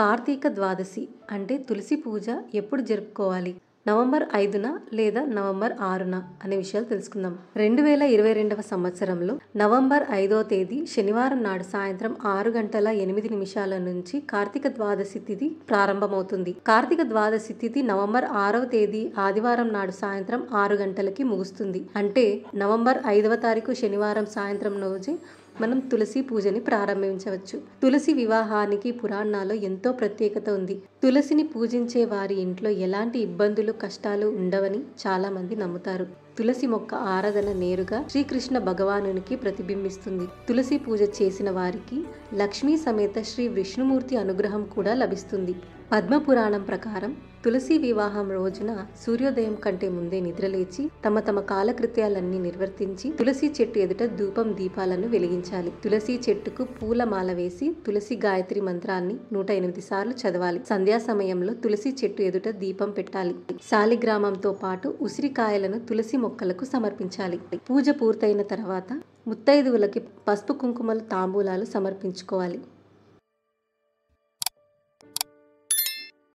కార్తీక ద్వాదశి అంటే తులసి పూజ ఎప్పుడు జరుపుకోవాలి నవంబర్ ఐదున లేదా నవంబర్ ఆరున అనే విషయాలు తెలుసుకుందాం రెండు వేల ఇరవై రెండవ సంవత్సరంలో నవంబర్ ఐదో తేదీ శనివారం నాడు సాయంత్రం ఆరు గంటల ఎనిమిది నిమిషాల నుంచి కార్తీక ద్వాదశి తిథి ప్రారంభమవుతుంది కార్తీక ద్వాదశి తిథి నవంబర్ ఆరవ తేదీ ఆదివారం నాడు సాయంత్రం ఆరు గంటలకి ముగుస్తుంది అంటే నవంబర్ ఐదవ తారీఖు శనివారం సాయంత్రం రోజే మనం తులసి పూజని ప్రారంభించవచ్చు తులసి వివాహానికి పురాణాల్లో ఎంతో ప్రత్యేకత ఉంది తులసిని పూజించే వారి ఇంట్లో ఎలాంటి ఇబ్బందులు కష్టాలు ఉండవని చాలామంది నమ్ముతారు తులసి మొక్క ఆరాధన నేరుగా శ్రీకృష్ణ భగవానునికి ప్రతిబింబిస్తుంది తులసి పూజ చేసిన వారికి లక్ష్మీ సమేత శ్రీ విష్ణుమూర్తి అనుగ్రహం కూడా లభిస్తుంది పద్మపురాణం ప్రకారం తులసి వివాహం రోజున సూర్యోదయం కంటే ముందే నిద్రలేచి తమ తమ కాలకృత్యాలన్నీ నిర్వర్తించి తులసి చెట్టు ఎదుట ధూపం దీపాలను వెలిగించాలి తులసి చెట్టుకు పూలమాల వేసి తులసి గాయత్రి మంత్రాన్ని నూట ఎనిమిది సార్లు చదవాలి సంధ్య సంధ్యా సమయంలో తులసి చెట్టు ఎదుట దీపం పెట్టాలి శాలిగ్రామంతో పాటు ఉసిరికాయలను తులసి మొక్కలకు సమర్పించాలి పూజ పూర్తయిన తర్వాత ముత్తైదువులకి పసుపు కుంకుమలు తాంబూలాలు సమర్పించుకోవాలి